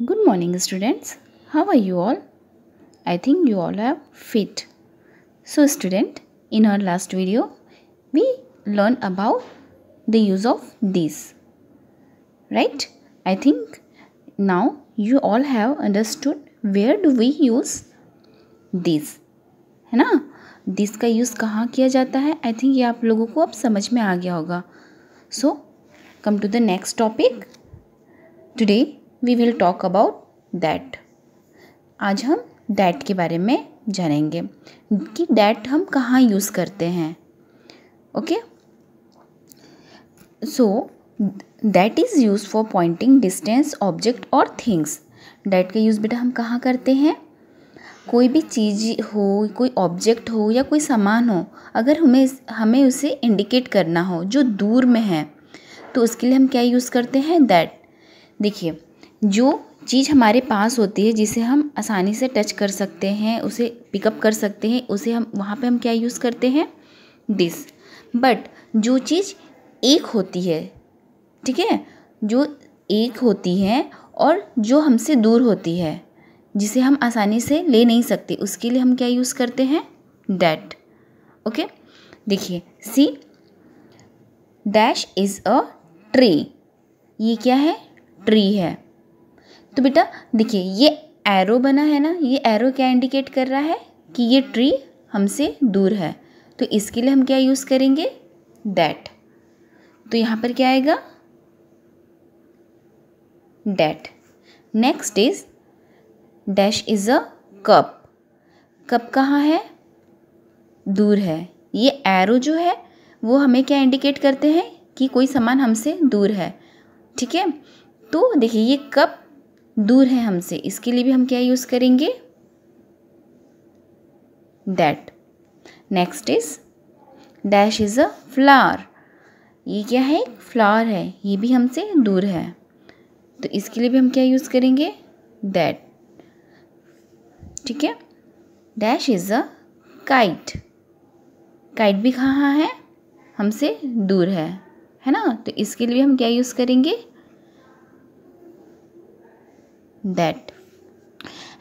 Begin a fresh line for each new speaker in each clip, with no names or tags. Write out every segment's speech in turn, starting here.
good morning students how are you all I think you all have fit so student in our last video we learn about the use of this right I think now you all have understood where do we use this है ना this का use कहाँ किया जाता है I think ये आप लोगों को अब समझ में आ गया होगा so come to the next topic today we will talk about that आज हम डैट के बारे में जानेंगे कि डैट हम कहाँ यूज़ करते हैं okay so that is use for pointing distance object और थिंग्स डैट का यूज़ बेटा हम कहाँ करते हैं कोई भी चीज़ हो कोई ऑब्जेक्ट हो या कोई सामान हो अगर हमें हमें उसे इंडिकेट करना हो जो दूर में है तो उसके लिए हम क्या यूज़ करते हैं दैट देखिए जो चीज़ हमारे पास होती है जिसे हम आसानी से टच कर सकते हैं उसे पिकअप कर सकते हैं उसे हम वहाँ पे हम क्या यूज़ करते हैं दिस बट जो चीज़ एक होती है ठीक है जो एक होती है और जो हमसे दूर होती है जिसे हम आसानी से ले नहीं सकते उसके लिए हम क्या यूज़ करते हैं डैट ओके देखिए see dash is a tree ये क्या है ट्री है तो बेटा देखिए ये एरो बना है ना ये एरो क्या इंडिकेट कर रहा है कि ये ट्री हमसे दूर है तो इसके लिए हम क्या यूज़ करेंगे दैट तो यहाँ पर क्या आएगा that next is dash is a cup cup कहाँ है दूर है ये एरो जो है वो हमें क्या इंडिकेट करते हैं कि कोई सामान हमसे दूर है ठीक है तो देखिए ये कप दूर है हमसे इसके लिए भी हम क्या यूज़ करेंगे that next is dash is a flower ये क्या है फ्लावर है ये भी हमसे दूर है तो इसके लिए भी हम क्या यूज़ करेंगे दैट ठीक है dash is a kite kite भी कहाँ है हमसे दूर है है ना तो इसके लिए हम क्या यूज़ करेंगे that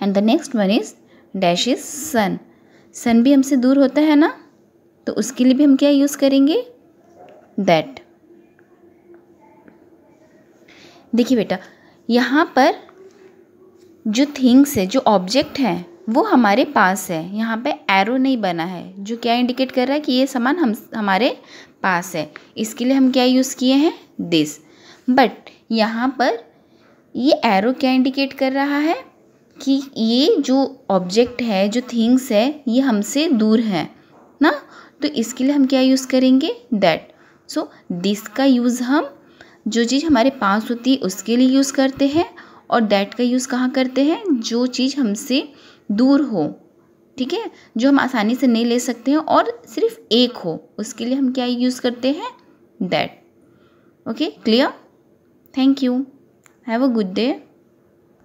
and the next one is dash is sun sun भी हमसे दूर होता है ना तो उसके लिए भी हम क्या यूज़ करेंगे दैट देखिए बेटा यहाँ पर जो थिंग्स है जो ऑब्जेक्ट है वो हमारे पास है यहाँ पे एरो नहीं बना है जो क्या इंडिकेट कर रहा है कि ये सामान हम हमारे पास है इसके लिए हम क्या यूज़ किए हैं दिस बट यहाँ पर ये एरो क्या इंडिकेट कर रहा है कि ये जो ऑब्जेक्ट है जो थिंग्स है ये हमसे दूर है ना तो इसके लिए हम क्या यूज़ करेंगे दैट सो दिस का यूज़ हम जो चीज़ हमारे पास होती है उसके लिए यूज़ करते हैं और दैट का यूज़ कहाँ करते हैं जो चीज़ हमसे दूर हो ठीक है जो हम आसानी से नहीं ले सकते हैं और सिर्फ एक हो उसके लिए हम क्या यूज़ करते हैं that okay clear thank you have a good day